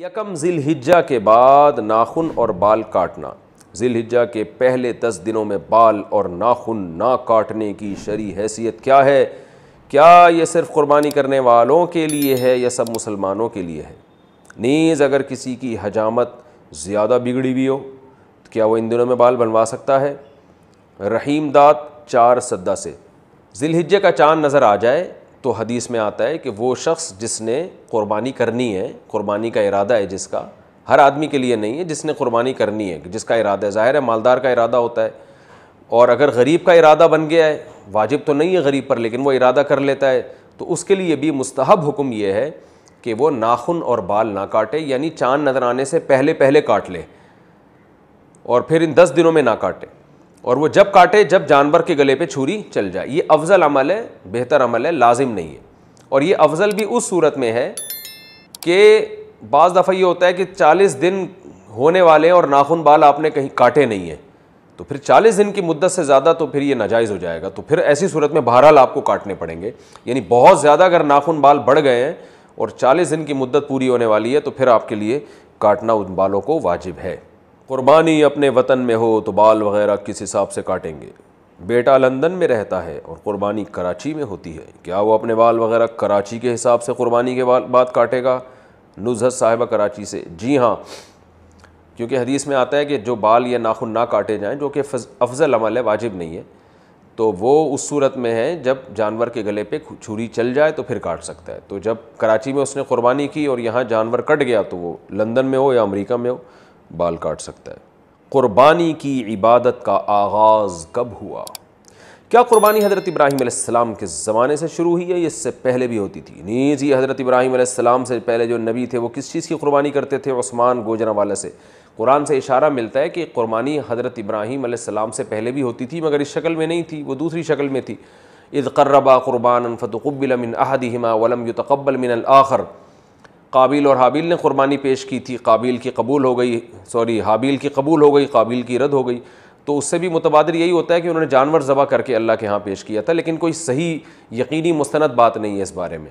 यकम ज़िलहिज्जा के बाद नाखून और बाल काटना ज़िलहिज्जा के पहले दस दिनों में बाल और नाखून ना काटने की शरी हैसियत क्या है क्या ये सिर्फ कुर्बानी करने वालों के लिए है या सब मुसलमानों के लिए है नीज़ अगर किसी की हजामत ज़्यादा बिगड़ी हुई हो तो क्या वो इन दिनों में बाल बनवा सकता है रहीम दात चार सद्दा से ज़िलहिज्जे का चाँद नज़र आ जाए तो हदीस में आता है कि वो शख्स जिसने क़ुरबानी करनी है क़ुरबानी का इरादा है जिसका हर आदमी के लिए नहीं है जिसने क़ुरबानी करनी है जिसका इरादा है ज़ाहिर है मालदार का इरादा होता है और अगर गरीब का इरादा बन गया है वाजिब तो नहीं है गरीब पर लेकिन वो इरादा कर लेता है तो उसके लिए भी मुस्तहब हुक्म यह है कि वो नाखून और बाल ना काटे यानी चाँद नज़र आने से पहले पहले काट ले और फिर इन दस दिनों में ना काटे और वो जब काटे जब जानवर के गले पे छुरी चल जाए ये अफजल अमल है बेहतर अमल है लाजिम नहीं है और ये अफजल भी उस सूरत में है कि बज़ दफ़ा ये होता है कि चालीस दिन होने वाले और नाखून बाल आपने कहीं काटे नहीं हैं तो फिर चालीस दिन की मुद्दत से ज़्यादा तो फिर ये नाजायज़ हो जाएगा तो फिर ऐसी सूरत में बहरहाल आपको काटने पड़ेंगे यानी बहुत ज़्यादा अगर नाखून बाल बढ़ गए हैं और चालीस दिन की मुद्दत पूरी होने वाली है तो फिर आपके लिए काटना उन बालों को वाजिब है कुर्बानी अपने वतन में हो तो बाल वगैरह किस हिसाब से काटेंगे बेटा लंदन में रहता है और कुर्बानी कराची में होती है क्या वो अपने बाल वगैरह कराची के हिसाब से कुर्बानी के बाद काटेगा नुजहत साहिबा कराची से जी हाँ क्योंकि हदीस में आता है कि जो बाल या नाखून ना काटे जाएँ जो कि अफजल अमल है वाजिब नहीं है तो वो उस सूरत में है जब जानवर के गले पे छुरी चल जाए तो फिर काट सकता है तो जब कराची में उसने कुर्बानी की और यहाँ जानवर कट गया तो वो लंदन में हो या अमेरिका में हो बाल काट सकता है क़ुरबानी की इबादत का आगाज़ कब हुआ क्या कुर्बानी हज़रत इब्राहिम के ज़माने से शुरू हुई है इससे पहले भी होती थी नीज़ ये हज़रत इब्राहिम से पहले जो नबी थे वो किस चीज़ की कुर्बानी करते थे उस्मान गोजरा वाले से कुरान से इशारा मिलता है कि कुर्बानी हज़रत इब्राहिम से पहले भी होती थी मगर इस शक्ल में नहीं थी वो दूसरी शक्ल में थी इज़ कर्रबा कुर्बान फ़तुक़बिल मिन अहदिमा वलम युतकबल मिन आखर काबिल और हाबिल ने क़ुरबानी पेश की थी काबिल की कबूल हो गई सॉरी हाबिल की कबूल हो गई काबिल की रद्द हो गई तो उससे भी मुतबादर यही होता है कि उन्होंने जानवर ज़बा करके अल्लाह के यहाँ पेश किया था लेकिन कोई सही यकीनी मुस्ंद बात नहीं है इस बारे में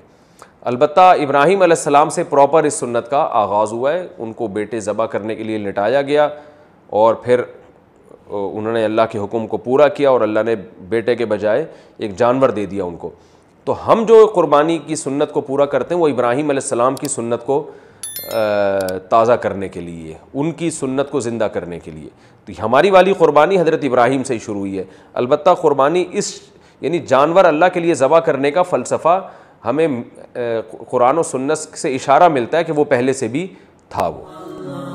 अलबत् इब्राहिम आसमाम से प्रॉपर इस सुन्नत का आगाज़ हुआ है उनको बेटे ज़बा करने के लिए लिटाया गया और फिर उन्होंने अल्लाह के हुक्म को पूरा किया और अल्लाह ने बेटे के बजाय एक जानवर दे दिया उनको तो हम जो कुर्बानी की सुन्नत को पूरा करते हैं वो इब्राहिम आसमाम की सुन्नत को ताज़ा करने के लिए उनकी सुन्नत को ज़िंदा करने के लिए तो हमारी वाली क़ुरबानी हज़रत इब्राहिम से ही शुरू हुई है अलबत् कुर्बानी इस यानी जानवर अल्लाह के लिए ज़बा करने का फ़लसफ़ा हमें कुरान और सुन्नत से इशारा मिलता है कि वो पहले से भी था वो